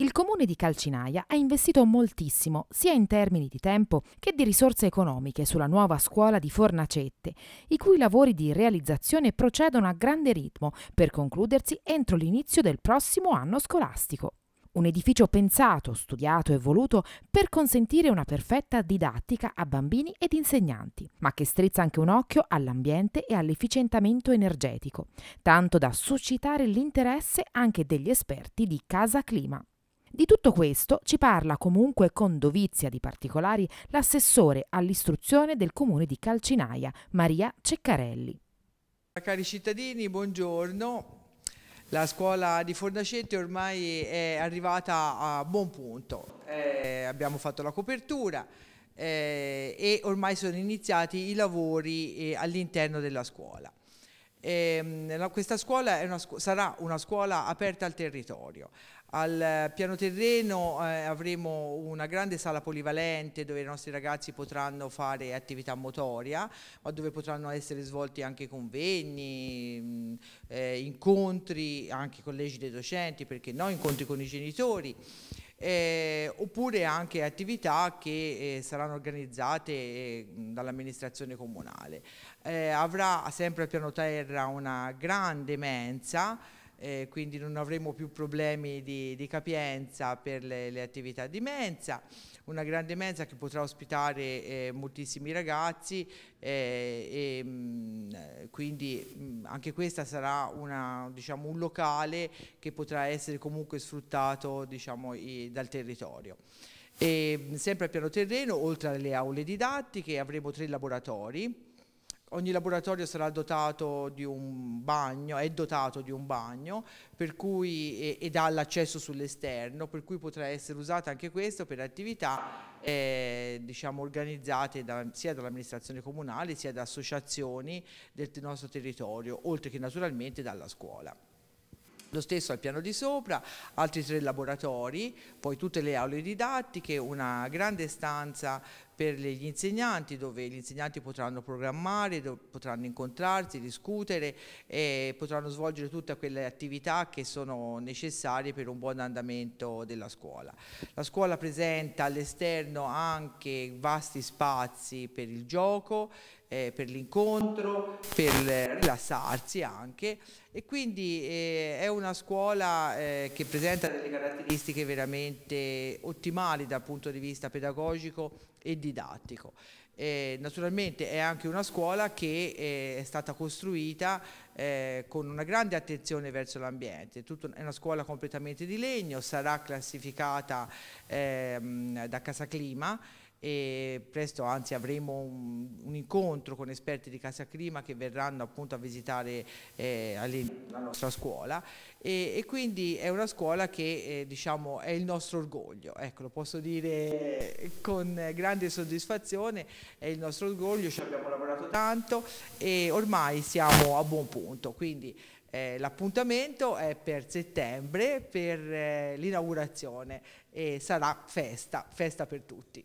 Il comune di Calcinaia ha investito moltissimo, sia in termini di tempo che di risorse economiche, sulla nuova scuola di Fornacette, i cui lavori di realizzazione procedono a grande ritmo per concludersi entro l'inizio del prossimo anno scolastico. Un edificio pensato, studiato e voluto per consentire una perfetta didattica a bambini ed insegnanti, ma che strizza anche un occhio all'ambiente e all'efficientamento energetico, tanto da suscitare l'interesse anche degli esperti di Casa Clima. Di tutto questo ci parla comunque con dovizia di particolari l'assessore all'istruzione del comune di Calcinaia, Maria Ceccarelli. Cari cittadini, buongiorno. La scuola di Fornacetti ormai è arrivata a buon punto. Eh, abbiamo fatto la copertura eh, e ormai sono iniziati i lavori eh, all'interno della scuola. E, ehm, la, questa scuola una, sarà una scuola aperta al territorio. Al eh, piano terreno eh, avremo una grande sala polivalente dove i nostri ragazzi potranno fare attività motoria, ma dove potranno essere svolti anche convegni, mh, mm, eh, incontri anche con leggi dei docenti, perché no, incontri con i genitori eh, oppure anche attività che eh, saranno organizzate eh, dall'amministrazione comunale. Eh, avrà sempre al piano terra una grande mensa eh, quindi non avremo più problemi di, di capienza per le, le, attività di mensa, una grande mensa che potrà ospitare eh, moltissimi ragazzi eh, e mh, mm, quindi mh, mm, anche questa sarà una, diciamo, un locale che potrà essere comunque sfruttato diciamo, i, dal territorio. E, mm, sempre a piano terreno, oltre alle aule didattiche, avremo tre laboratori Ogni laboratorio sarà dotato di un bagno, è dotato di un bagno cui, ed ha l'accesso sull'esterno, per cui potrà essere usata anche questo per attività eh, diciamo, organizzate da, sia dall'amministrazione comunale sia da associazioni del nostro territorio, oltre che naturalmente dalla scuola. Lo stesso al piano di sopra, altri tre laboratori, poi tutte le aule didattiche, una grande stanza per gli insegnanti dove gli insegnanti potranno programmare, potranno incontrarsi, discutere e potranno svolgere tutte quelle attività che sono necessarie per un buon andamento della scuola. La scuola presenta all'esterno anche vasti spazi per il gioco, eh, per l'incontro, per rilassarsi anche e quindi eh, è una scuola eh, che presenta delle caratteristiche veramente ottimali dal punto di vista pedagogico e didattico. Eh, naturalmente è anche una scuola che eh, è stata costruita eh, con una grande attenzione verso l'ambiente, è una scuola completamente di legno, sarà classificata ehm, da Casa Clima e presto anzi avremo un, un, incontro con esperti di Casa Clima che verranno appunto a visitare eh, la nostra scuola e, e, quindi è una scuola che eh, diciamo è il nostro orgoglio, ecco lo posso dire con grande soddisfazione, è il nostro orgoglio, ci abbiamo lavorato tanto e ormai siamo a buon punto, quindi eh, l'appuntamento è per settembre per eh, l'inaugurazione e sarà festa, festa per tutti.